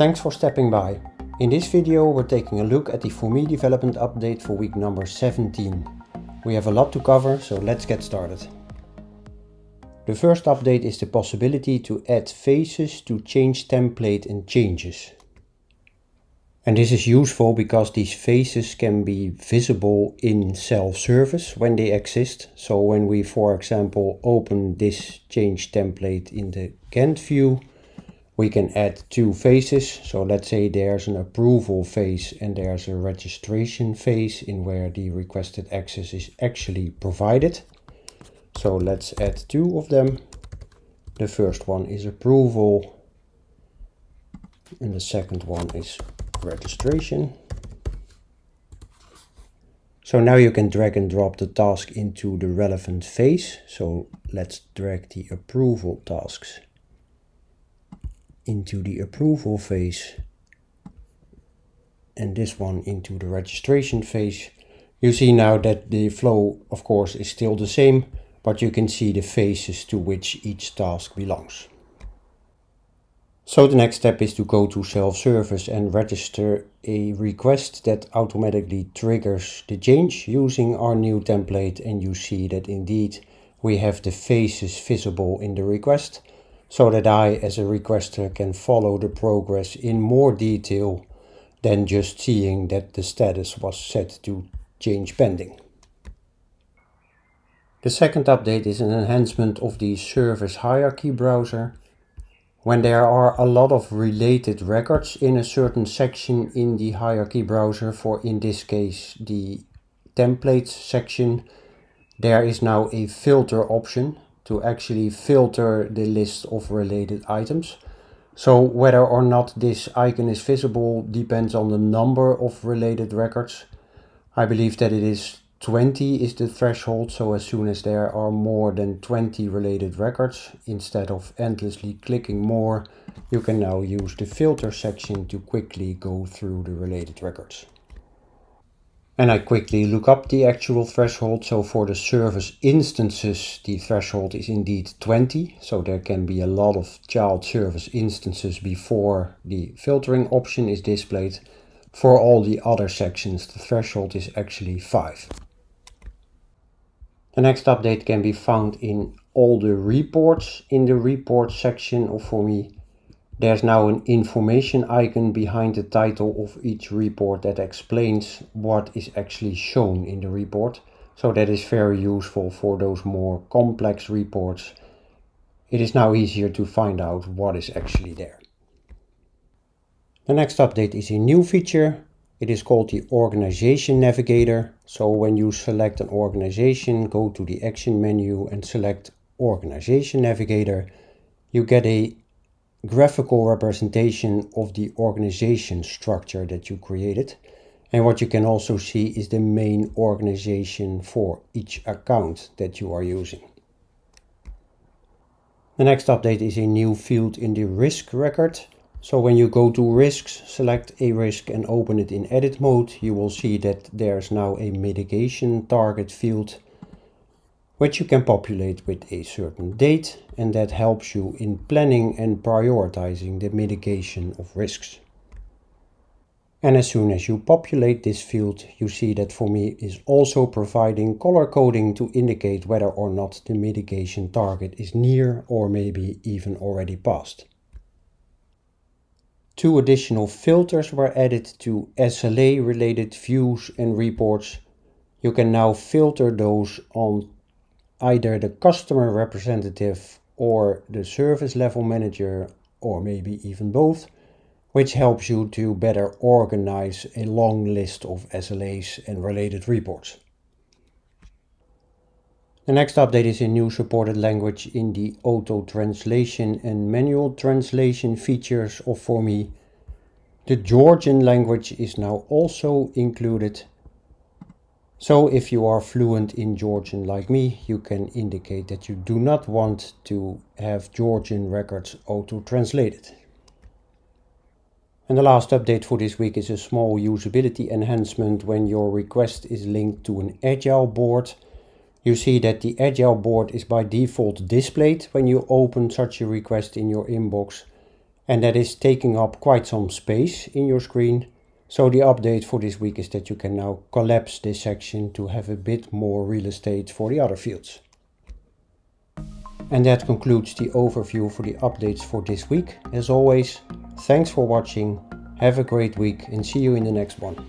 Thanks for stepping by. In this video we're taking a look at the Fumi development update for week number 17. We have a lot to cover, so let's get started. The first update is the possibility to add faces to change template and changes. And this is useful because these faces can be visible in self-service when they exist. So when we, for example, open this change template in the Gantt view, we can add two phases. So let's say there's an approval phase and there's a registration phase in where the requested access is actually provided. So let's add two of them. The first one is approval and the second one is registration. So now you can drag and drop the task into the relevant phase. So let's drag the approval tasks into the approval phase and this one into the registration phase. You see now that the flow of course is still the same but you can see the phases to which each task belongs. So the next step is to go to self-service and register a request that automatically triggers the change using our new template and you see that indeed we have the phases visible in the request so that I, as a requester, can follow the progress in more detail than just seeing that the status was set to change pending. The second update is an enhancement of the service hierarchy browser. When there are a lot of related records in a certain section in the hierarchy browser, for in this case the templates section, there is now a filter option to actually filter the list of related items. So whether or not this icon is visible depends on the number of related records. I believe that it is 20 is the threshold, so as soon as there are more than 20 related records, instead of endlessly clicking more, you can now use the filter section to quickly go through the related records. And I quickly look up the actual threshold. So for the service instances, the threshold is indeed 20. So there can be a lot of child service instances before the filtering option is displayed. For all the other sections, the threshold is actually 5. The next update can be found in all the reports in the report section or for me there's now an information icon behind the title of each report that explains what is actually shown in the report. So that is very useful for those more complex reports. It is now easier to find out what is actually there. The next update is a new feature. It is called the Organization Navigator. So when you select an organization, go to the Action menu and select Organization Navigator. You get a graphical representation of the organization structure that you created. And what you can also see is the main organization for each account that you are using. The next update is a new field in the risk record. So when you go to risks, select a risk and open it in edit mode, you will see that there's now a mitigation target field which you can populate with a certain date and that helps you in planning and prioritizing the mitigation of risks. And as soon as you populate this field, you see that for me is also providing color coding to indicate whether or not the mitigation target is near or maybe even already past. Two additional filters were added to SLA related views and reports. You can now filter those on either the customer representative or the service level manager, or maybe even both, which helps you to better organize a long list of SLAs and related reports. The next update is a new supported language in the auto translation and manual translation features of For Me. The Georgian language is now also included so if you are fluent in Georgian like me, you can indicate that you do not want to have Georgian records auto-translated. And the last update for this week is a small usability enhancement when your request is linked to an Agile board. You see that the Agile board is by default displayed when you open such a request in your inbox and that is taking up quite some space in your screen so the update for this week is that you can now collapse this section to have a bit more real estate for the other fields. And that concludes the overview for the updates for this week. As always, thanks for watching, have a great week and see you in the next one.